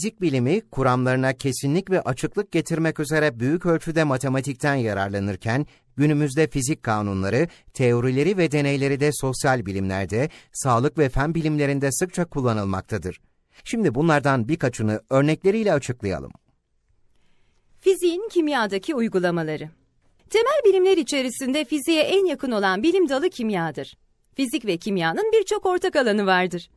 fizik bilimi kuramlarına kesinlik ve açıklık getirmek üzere büyük ölçüde matematikten yararlanırken, günümüzde fizik kanunları, teorileri ve deneyleri de sosyal bilimlerde, sağlık ve fen bilimlerinde sıkça kullanılmaktadır. Şimdi bunlardan birkaçını örnekleriyle açıklayalım. Fiziğin kimyadaki uygulamaları Temel bilimler içerisinde fiziğe en yakın olan bilim dalı kimyadır. Fizik ve kimyanın birçok ortak alanı vardır.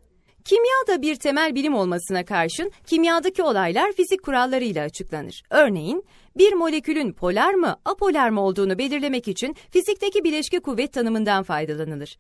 Kimya da bir temel bilim olmasına karşın kimyadaki olaylar fizik kurallarıyla açıklanır. Örneğin bir molekülün polar mı apolar mı olduğunu belirlemek için fizikteki bileşke kuvvet tanımından faydalanılır.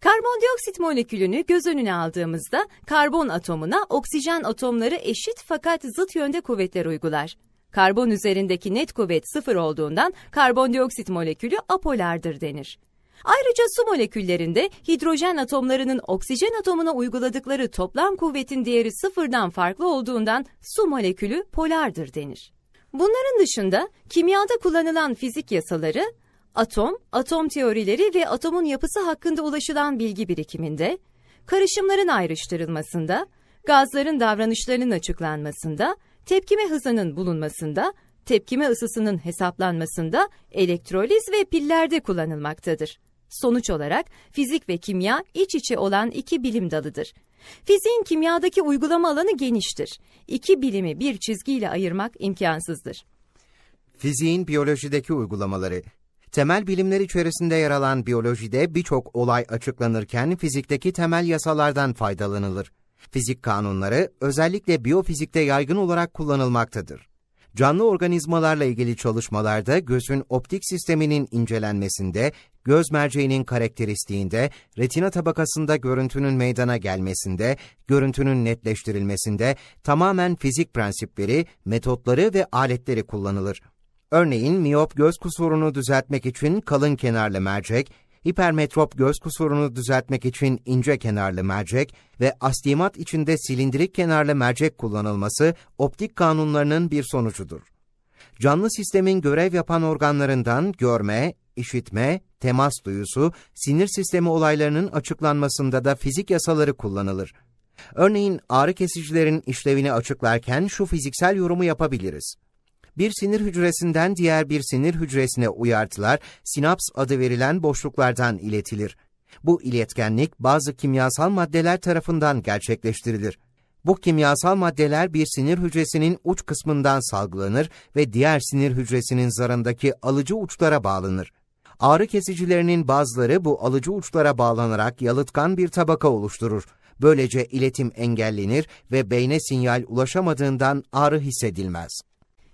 Karbondioksit molekülünü göz önüne aldığımızda karbon atomuna oksijen atomları eşit fakat zıt yönde kuvvetler uygular. Karbon üzerindeki net kuvvet sıfır olduğundan karbondioksit molekülü apolardır denir. Ayrıca su moleküllerinde hidrojen atomlarının oksijen atomuna uyguladıkları toplam kuvvetin değeri sıfırdan farklı olduğundan su molekülü polardır denir. Bunların dışında kimyada kullanılan fizik yasaları, atom, atom teorileri ve atomun yapısı hakkında ulaşılan bilgi birikiminde, karışımların ayrıştırılmasında, gazların davranışlarının açıklanmasında, tepkime hızının bulunmasında, tepkime ısısının hesaplanmasında, elektroliz ve pillerde kullanılmaktadır. Sonuç olarak fizik ve kimya iç içe olan iki bilim dalıdır. Fiziğin kimyadaki uygulama alanı geniştir. İki bilimi bir çizgiyle ayırmak imkansızdır. Fiziğin biyolojideki uygulamaları Temel bilimler içerisinde yer alan biyolojide birçok olay açıklanırken fizikteki temel yasalardan faydalanılır. Fizik kanunları özellikle biyofizikte yaygın olarak kullanılmaktadır. Canlı organizmalarla ilgili çalışmalarda gözün optik sisteminin incelenmesinde göz merceğinin karakteristiğinde, retina tabakasında görüntünün meydana gelmesinde, görüntünün netleştirilmesinde tamamen fizik prensipleri, metotları ve aletleri kullanılır. Örneğin miyop göz kusurunu düzeltmek için kalın kenarlı mercek, hipermetrop göz kusurunu düzeltmek için ince kenarlı mercek ve astigmat içinde silindirik kenarlı mercek kullanılması optik kanunlarının bir sonucudur. Canlı sistemin görev yapan organlarından görme, işitme, temas duyusu, sinir sistemi olaylarının açıklanmasında da fizik yasaları kullanılır. Örneğin ağrı kesicilerin işlevini açıklarken şu fiziksel yorumu yapabiliriz. Bir sinir hücresinden diğer bir sinir hücresine uyartılar, sinaps adı verilen boşluklardan iletilir. Bu iletkenlik bazı kimyasal maddeler tarafından gerçekleştirilir. Bu kimyasal maddeler bir sinir hücresinin uç kısmından salgılanır ve diğer sinir hücresinin zarındaki alıcı uçlara bağlanır. Ağrı kesicilerinin bazıları bu alıcı uçlara bağlanarak yalıtkan bir tabaka oluşturur. Böylece iletim engellenir ve beyne sinyal ulaşamadığından ağrı hissedilmez.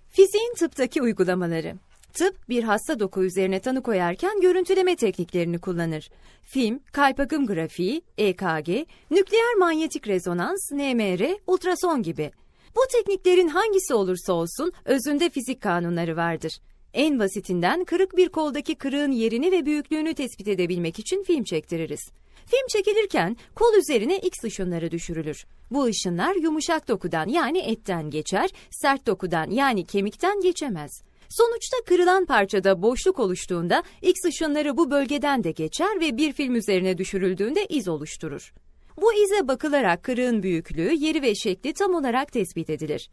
Fiziğin tıptaki uygulamaları Tıp bir hasta doku üzerine tanı koyarken görüntüleme tekniklerini kullanır. Film, kalp akım grafiği, EKG, nükleer manyetik rezonans, NMR, ultrason gibi. Bu tekniklerin hangisi olursa olsun özünde fizik kanunları vardır. En basitinden kırık bir koldaki kırığın yerini ve büyüklüğünü tespit edebilmek için film çektiririz. Film çekilirken kol üzerine X ışınları düşürülür. Bu ışınlar yumuşak dokudan yani etten geçer, sert dokudan yani kemikten geçemez. Sonuçta kırılan parçada boşluk oluştuğunda X ışınları bu bölgeden de geçer ve bir film üzerine düşürüldüğünde iz oluşturur. Bu ize bakılarak kırığın büyüklüğü, yeri ve şekli tam olarak tespit edilir.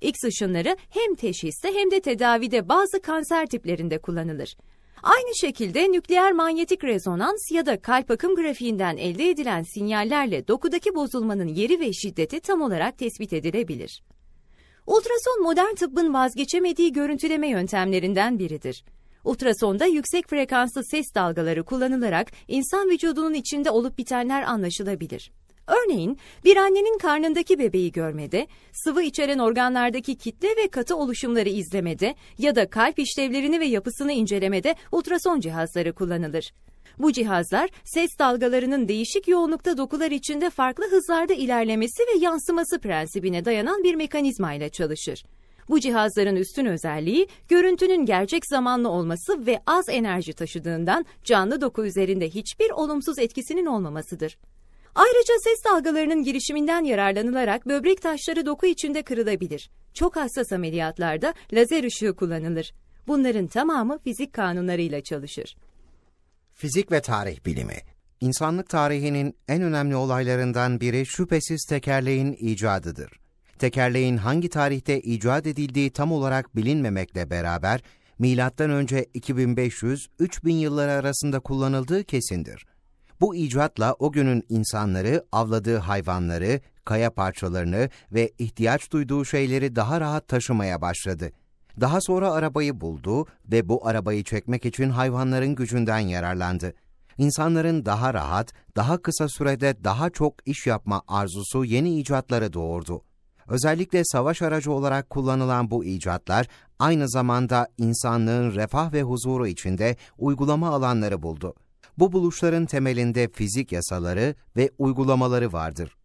X ışınları hem teşhiste hem de tedavide bazı kanser tiplerinde kullanılır. Aynı şekilde nükleer manyetik rezonans ya da kalp akım grafiğinden elde edilen sinyallerle dokudaki bozulmanın yeri ve şiddeti tam olarak tespit edilebilir. Ultrason modern tıbbın vazgeçemediği görüntüleme yöntemlerinden biridir. Ultrasonda yüksek frekanslı ses dalgaları kullanılarak insan vücudunun içinde olup bitenler anlaşılabilir. Örneğin bir annenin karnındaki bebeği görmede, sıvı içeren organlardaki kitle ve katı oluşumları izlemede ya da kalp işlevlerini ve yapısını incelemede ultrason cihazları kullanılır. Bu cihazlar ses dalgalarının değişik yoğunlukta dokular içinde farklı hızlarda ilerlemesi ve yansıması prensibine dayanan bir mekanizma ile çalışır. Bu cihazların üstün özelliği görüntünün gerçek zamanlı olması ve az enerji taşıdığından canlı doku üzerinde hiçbir olumsuz etkisinin olmamasıdır. Ayrıca ses dalgalarının girişiminden yararlanılarak böbrek taşları doku içinde kırılabilir. Çok hassas ameliyatlarda lazer ışığı kullanılır. Bunların tamamı fizik kanunlarıyla çalışır. Fizik ve tarih bilimi İnsanlık tarihinin en önemli olaylarından biri şüphesiz tekerleğin icadıdır. Tekerleğin hangi tarihte icat edildiği tam olarak bilinmemekle beraber MÖ 2500-3000 yılları arasında kullanıldığı kesindir. Bu icatla o günün insanları avladığı hayvanları, kaya parçalarını ve ihtiyaç duyduğu şeyleri daha rahat taşımaya başladı. Daha sonra arabayı buldu ve bu arabayı çekmek için hayvanların gücünden yararlandı. İnsanların daha rahat, daha kısa sürede daha çok iş yapma arzusu yeni icatları doğurdu. Özellikle savaş aracı olarak kullanılan bu icatlar aynı zamanda insanlığın refah ve huzuru içinde uygulama alanları buldu. Bu buluşların temelinde fizik yasaları ve uygulamaları vardır.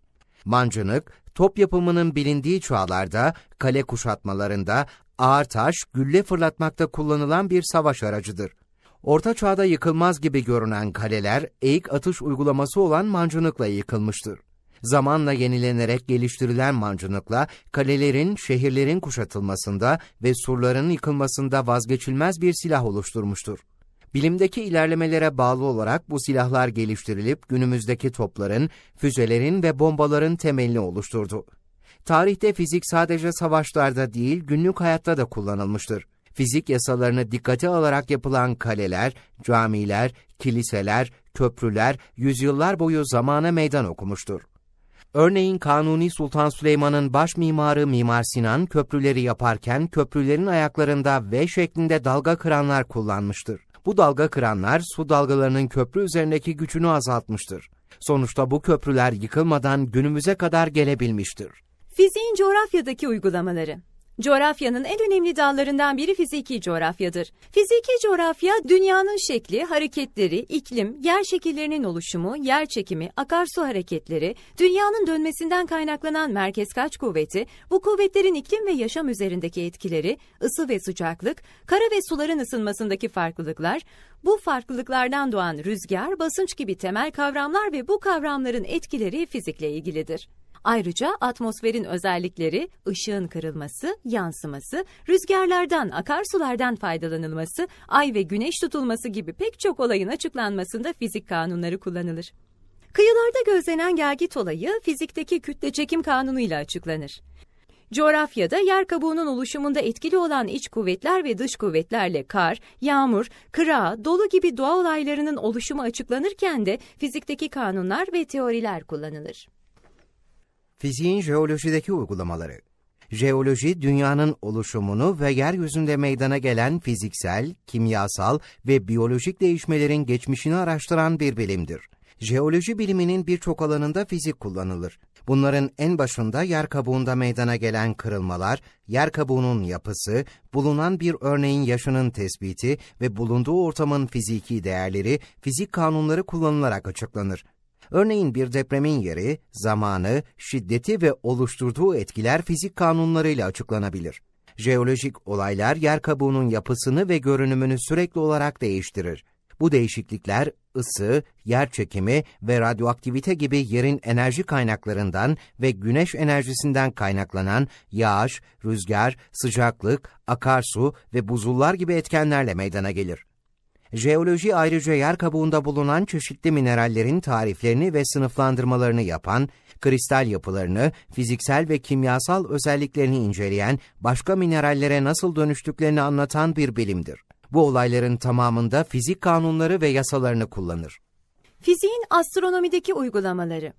Mancınık, top yapımının bilindiği çağlarda, kale kuşatmalarında, ağır taş, gülle fırlatmakta kullanılan bir savaş aracıdır. Orta çağda yıkılmaz gibi görünen kaleler, eğik atış uygulaması olan mancınıkla yıkılmıştır. Zamanla yenilenerek geliştirilen mancınıkla kalelerin, şehirlerin kuşatılmasında ve surların yıkılmasında vazgeçilmez bir silah oluşturmuştur. Bilimdeki ilerlemelere bağlı olarak bu silahlar geliştirilip günümüzdeki topların, füzelerin ve bombaların temelini oluşturdu. Tarihte fizik sadece savaşlarda değil günlük hayatta da kullanılmıştır. Fizik yasalarını dikkate alarak yapılan kaleler, camiler, kiliseler, köprüler yüzyıllar boyu zamana meydan okumuştur. Örneğin Kanuni Sultan Süleyman'ın baş mimarı Mimar Sinan köprüleri yaparken köprülerin ayaklarında V şeklinde dalga kıranlar kullanmıştır. Bu dalga kıranlar su dalgalarının köprü üzerindeki gücünü azaltmıştır. Sonuçta bu köprüler yıkılmadan günümüze kadar gelebilmiştir. Fiziğin coğrafyadaki uygulamaları Coğrafyanın en önemli dallarından biri fiziki coğrafyadır. Fiziki coğrafya dünyanın şekli, hareketleri, iklim, yer şekillerinin oluşumu, yer çekimi, akarsu hareketleri, dünyanın dönmesinden kaynaklanan merkezkaç kuvveti, bu kuvvetlerin iklim ve yaşam üzerindeki etkileri, ısı ve sıcaklık, kara ve suların ısınmasındaki farklılıklar, bu farklılıklardan doğan rüzgar, basınç gibi temel kavramlar ve bu kavramların etkileri fizikle ilgilidir. Ayrıca atmosferin özellikleri, ışığın kırılması, yansıması, rüzgarlardan, akarsulardan faydalanılması, ay ve güneş tutulması gibi pek çok olayın açıklanmasında fizik kanunları kullanılır. Kıyılarda gözlenen gelgit olayı fizikteki kütle çekim kanunuyla açıklanır. Coğrafyada yer kabuğunun oluşumunda etkili olan iç kuvvetler ve dış kuvvetlerle kar, yağmur, kıra, dolu gibi doğa olaylarının oluşumu açıklanırken de fizikteki kanunlar ve teoriler kullanılır. Fiziğin jeolojideki uygulamaları. Jeoloji, dünyanın oluşumunu ve yeryüzünde meydana gelen fiziksel, kimyasal ve biyolojik değişmelerin geçmişini araştıran bir bilimdir. Jeoloji biliminin birçok alanında fizik kullanılır. Bunların en başında yer kabuğunda meydana gelen kırılmalar, yer kabuğunun yapısı, bulunan bir örneğin yaşının tespiti ve bulunduğu ortamın fiziki değerleri fizik kanunları kullanılarak açıklanır. Örneğin bir depremin yeri, zamanı, şiddeti ve oluşturduğu etkiler fizik kanunlarıyla açıklanabilir. Jeolojik olaylar yer kabuğunun yapısını ve görünümünü sürekli olarak değiştirir. Bu değişiklikler ısı, yer çekimi ve radyoaktivite gibi yerin enerji kaynaklarından ve güneş enerjisinden kaynaklanan yağış, rüzgar, sıcaklık, akarsu ve buzullar gibi etkenlerle meydana gelir jeoloji ayrıca yer kabuğunda bulunan çeşitli minerallerin tariflerini ve sınıflandırmalarını yapan, kristal yapılarını, fiziksel ve kimyasal özelliklerini inceleyen, başka minerallere nasıl dönüştüklerini anlatan bir bilimdir. Bu olayların tamamında fizik kanunları ve yasalarını kullanır. Fiziğin astronomideki uygulamaları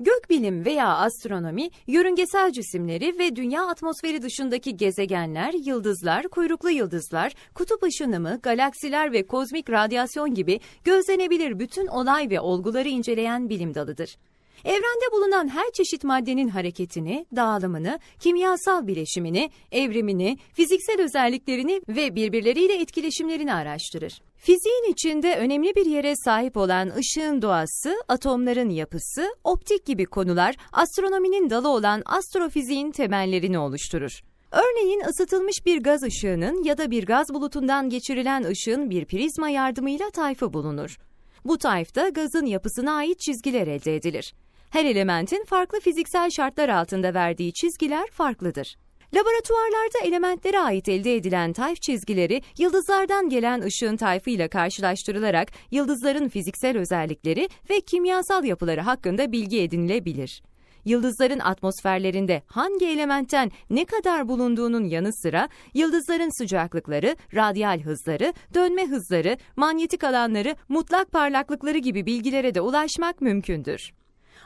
Gökbilim veya astronomi, yörüngesel cisimleri ve dünya atmosferi dışındaki gezegenler, yıldızlar, kuyruklu yıldızlar, kutup ışınımı, galaksiler ve kozmik radyasyon gibi gözlenebilir bütün olay ve olguları inceleyen bilim dalıdır. Evrende bulunan her çeşit maddenin hareketini, dağılımını, kimyasal bileşimini, evrimini, fiziksel özelliklerini ve birbirleriyle etkileşimlerini araştırır. Fiziğin içinde önemli bir yere sahip olan ışığın doğası, atomların yapısı, optik gibi konular astronominin dalı olan astrofiziğin temellerini oluşturur. Örneğin ısıtılmış bir gaz ışığının ya da bir gaz bulutundan geçirilen ışığın bir prizma yardımıyla tayfı bulunur. Bu tayfta gazın yapısına ait çizgiler elde edilir. Her elementin farklı fiziksel şartlar altında verdiği çizgiler farklıdır. Laboratuvarlarda elementlere ait elde edilen tayf çizgileri yıldızlardan gelen ışığın tayfıyla karşılaştırılarak yıldızların fiziksel özellikleri ve kimyasal yapıları hakkında bilgi edinilebilir. Yıldızların atmosferlerinde hangi elementten ne kadar bulunduğunun yanı sıra yıldızların sıcaklıkları, radyal hızları, dönme hızları, manyetik alanları, mutlak parlaklıkları gibi bilgilere de ulaşmak mümkündür.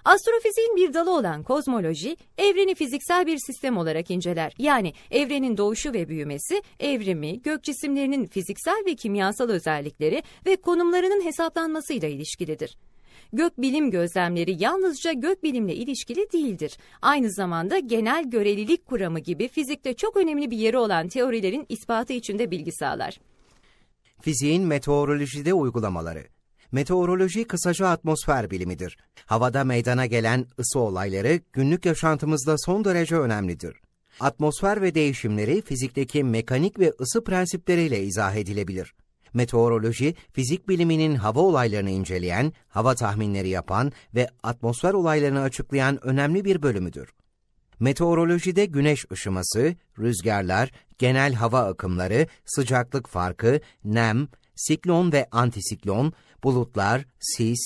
Astrofiziğin bir dalı olan kozmoloji, evreni fiziksel bir sistem olarak inceler. Yani evrenin doğuşu ve büyümesi, evrimi, gök cisimlerinin fiziksel ve kimyasal özellikleri ve konumlarının hesaplanmasıyla ilişkilidir. Gök bilim gözlemleri yalnızca gök gökbilimle ilişkili değildir. Aynı zamanda genel görelilik kuramı gibi fizikte çok önemli bir yeri olan teorilerin ispatı için de bilgi sağlar. Fiziğin meteorolojide uygulamaları Meteoroloji kısaca atmosfer bilimidir. Havada meydana gelen ısı olayları günlük yaşantımızda son derece önemlidir. Atmosfer ve değişimleri fizikteki mekanik ve ısı prensipleriyle izah edilebilir. Meteoroloji, fizik biliminin hava olaylarını inceleyen, hava tahminleri yapan ve atmosfer olaylarını açıklayan önemli bir bölümüdür. Meteorolojide güneş ışıması, rüzgarlar, genel hava akımları, sıcaklık farkı, nem, siklon ve antisiklon, bulutlar, sis,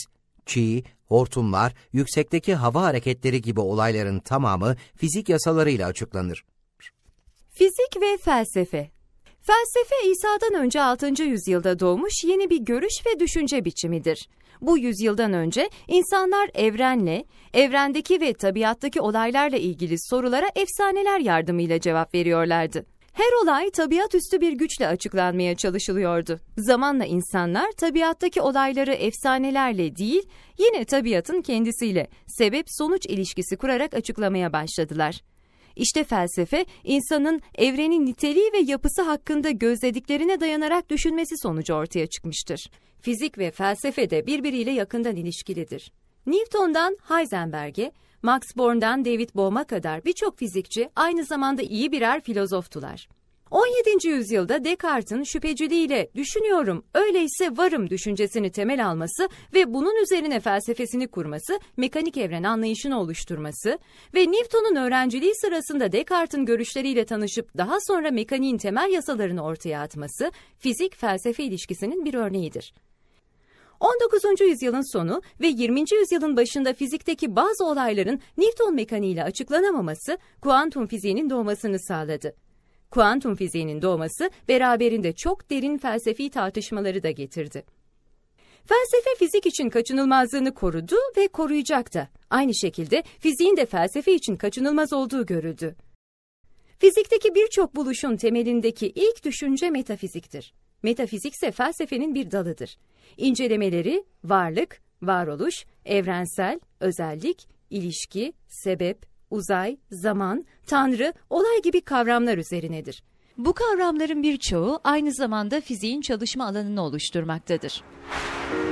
çiğ, hortumlar, yüksekteki hava hareketleri gibi olayların tamamı fizik yasalarıyla açıklanır. Fizik ve felsefe Felsefe İsa'dan önce 6. yüzyılda doğmuş yeni bir görüş ve düşünce biçimidir. Bu yüzyıldan önce insanlar evrenle, evrendeki ve tabiattaki olaylarla ilgili sorulara efsaneler yardımıyla cevap veriyorlardı. Her olay tabiat üstü bir güçle açıklanmaya çalışılıyordu. Zamanla insanlar tabiattaki olayları efsanelerle değil, yine tabiatın kendisiyle sebep-sonuç ilişkisi kurarak açıklamaya başladılar. İşte felsefe, insanın evrenin niteliği ve yapısı hakkında gözlediklerine dayanarak düşünmesi sonucu ortaya çıkmıştır. Fizik ve felsefe de birbiriyle yakından ilişkilidir. Newton'dan Heisenberg'e, Max Born'dan David Bohm'a kadar birçok fizikçi aynı zamanda iyi birer filozoftular. 17. yüzyılda Descartes'in şüpheciliğiyle düşünüyorum, öyleyse varım düşüncesini temel alması ve bunun üzerine felsefesini kurması, mekanik evren anlayışını oluşturması ve Newton'un öğrenciliği sırasında Descartes'in görüşleriyle tanışıp daha sonra mekaniğin temel yasalarını ortaya atması, fizik-felsefe ilişkisinin bir örneğidir. 19. yüzyılın sonu ve 20. yüzyılın başında fizikteki bazı olayların Newton mekaniğiyle açıklanamaması kuantum fiziğinin doğmasını sağladı. Kuantum fiziğinin doğması beraberinde çok derin felsefi tartışmaları da getirdi. Felsefe fizik için kaçınılmazlığını korudu ve koruyacak da. Aynı şekilde fiziğin de felsefe için kaçınılmaz olduğu görüldü. Fizikteki birçok buluşun temelindeki ilk düşünce metafiziktir. Metafizik ise felsefenin bir dalıdır. İncelemeleri varlık, varoluş, evrensel, özellik, ilişki, sebep, uzay, zaman, tanrı, olay gibi kavramlar üzerinedir. Bu kavramların birçoğu aynı zamanda fiziğin çalışma alanını oluşturmaktadır.